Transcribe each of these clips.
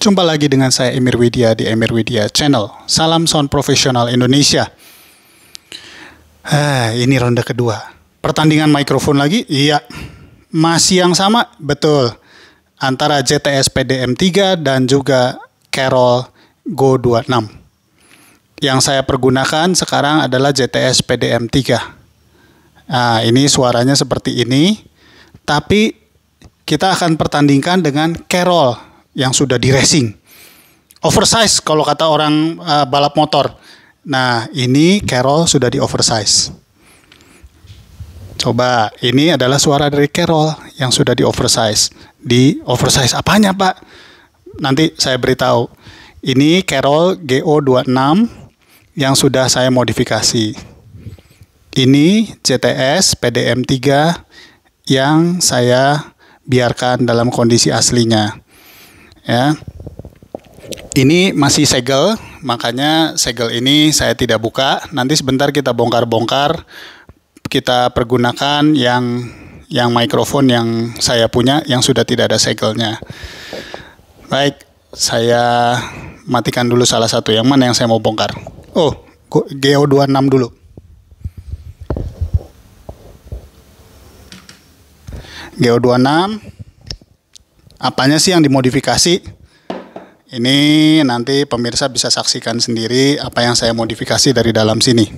Jumpa lagi dengan saya Emir Widya di Emir Widya Channel. Salam sound profesional Indonesia. Ah, ini ronde kedua. Pertandingan mikrofon lagi? Iya. Masih yang sama? Betul. Antara JTS PDM3 dan juga Carol Go 26. Yang saya pergunakan sekarang adalah JTS PDM3. Nah, ini suaranya seperti ini. Tapi kita akan pertandingkan dengan Carol yang sudah di racing. Oversize kalau kata orang uh, balap motor. Nah, ini Carol sudah di oversize. Coba, ini adalah suara dari Carol yang sudah di oversize. Di oversize apanya, Pak? Nanti saya beritahu. Ini Carol GO26 yang sudah saya modifikasi. Ini CTS PDM3 yang saya biarkan dalam kondisi aslinya ya ini masih segel makanya segel ini saya tidak buka nanti sebentar kita bongkar-bongkar kita pergunakan yang yang mikrofon yang saya punya yang sudah tidak ada segelnya baik saya matikan dulu salah satu yang mana yang saya mau bongkar oh GO26 dulu GO26 Apanya sih yang dimodifikasi? Ini nanti pemirsa bisa saksikan sendiri apa yang saya modifikasi dari dalam sini.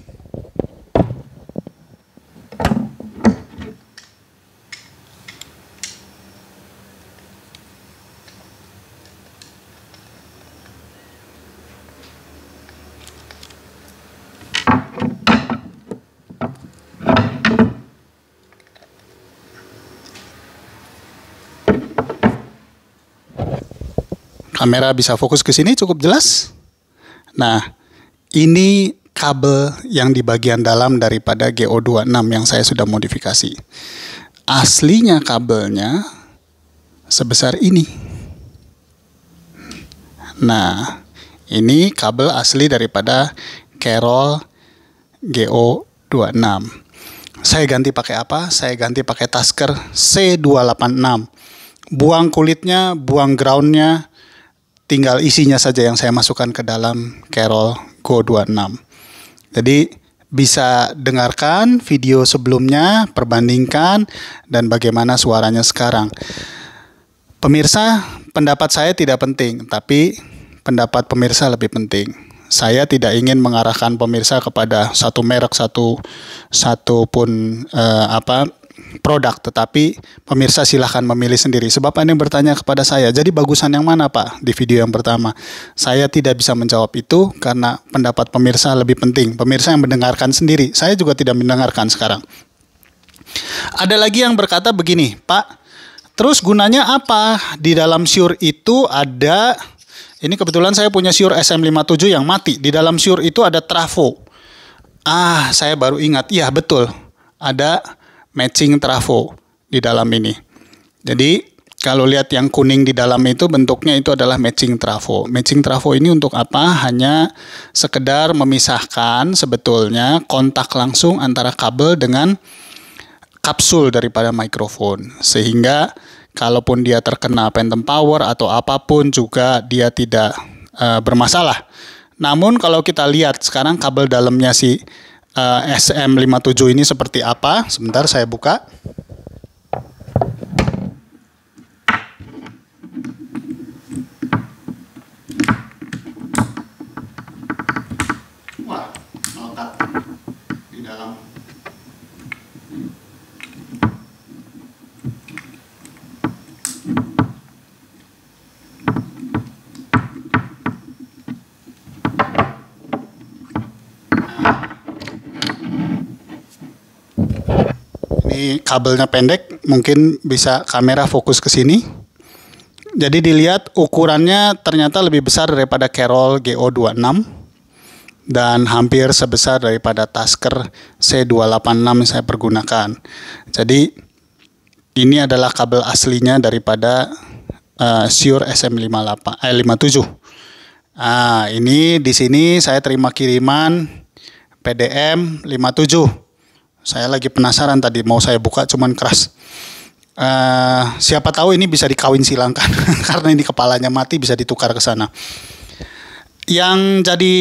kamera bisa fokus ke sini cukup jelas. Nah, ini kabel yang di bagian dalam daripada GO26 yang saya sudah modifikasi. Aslinya kabelnya sebesar ini. Nah, ini kabel asli daripada Carol GO26. Saya ganti pakai apa? Saya ganti pakai Tasker C286. Buang kulitnya, buang groundnya, tinggal isinya saja yang saya masukkan ke dalam Carol Go 26. Jadi bisa dengarkan video sebelumnya, perbandingkan dan bagaimana suaranya sekarang. Pemirsa, pendapat saya tidak penting, tapi pendapat pemirsa lebih penting. Saya tidak ingin mengarahkan pemirsa kepada satu merek satu satu pun eh, apa produk, tetapi pemirsa silahkan memilih sendiri. Sebab Anda yang bertanya kepada saya, jadi bagusan yang mana Pak di video yang pertama? Saya tidak bisa menjawab itu karena pendapat pemirsa lebih penting. Pemirsa yang mendengarkan sendiri, saya juga tidak mendengarkan sekarang. Ada lagi yang berkata begini, Pak, terus gunanya apa? Di dalam syur itu ada, ini kebetulan saya punya syur SM57 yang mati. Di dalam syur itu ada trafo. Ah, saya baru ingat. Iya, betul. Ada matching trafo di dalam ini. Jadi kalau lihat yang kuning di dalam itu bentuknya itu adalah matching trafo. Matching trafo ini untuk apa? Hanya sekedar memisahkan sebetulnya kontak langsung antara kabel dengan kapsul daripada mikrofon. Sehingga kalaupun dia terkena phantom power atau apapun juga dia tidak e, bermasalah. Namun kalau kita lihat sekarang kabel dalamnya si Eh, uh, SM57 ini seperti apa. Sebentar saya buka. kabelnya pendek, mungkin bisa kamera fokus ke sini. Jadi dilihat ukurannya ternyata lebih besar daripada Carol GO26 dan hampir sebesar daripada Tasker C286 yang saya pergunakan. Jadi ini adalah kabel aslinya daripada uh, Shure SM58 eh, 57. Ah, ini di sini saya terima kiriman PDM 57 saya lagi penasaran tadi mau saya buka cuman keras. Uh, siapa tahu ini bisa dikawin silangkan karena ini kepalanya mati bisa ditukar ke sana. Yang jadi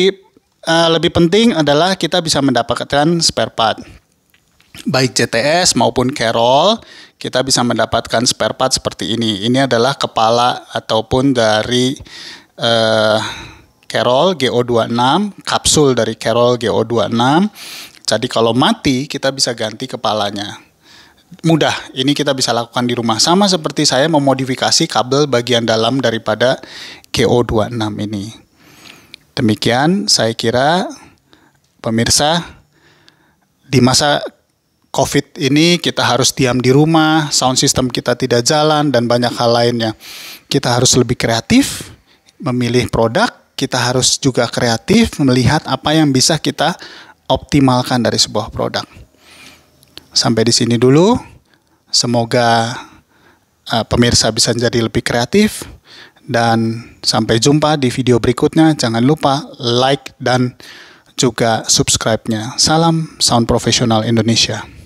uh, lebih penting adalah kita bisa mendapatkan spare part. Baik CTS maupun Carol, kita bisa mendapatkan spare part seperti ini. Ini adalah kepala ataupun dari uh, Carol GO26, kapsul dari Carol GO26, jadi kalau mati kita bisa ganti kepalanya. Mudah, ini kita bisa lakukan di rumah. Sama seperti saya memodifikasi kabel bagian dalam daripada KO26 ini. Demikian saya kira pemirsa di masa COVID ini kita harus diam di rumah, sound system kita tidak jalan, dan banyak hal lainnya. Kita harus lebih kreatif, memilih produk, kita harus juga kreatif melihat apa yang bisa kita optimalkan dari sebuah produk. Sampai di sini dulu. Semoga uh, pemirsa bisa jadi lebih kreatif dan sampai jumpa di video berikutnya. Jangan lupa like dan juga subscribe-nya. Salam Sound Professional Indonesia.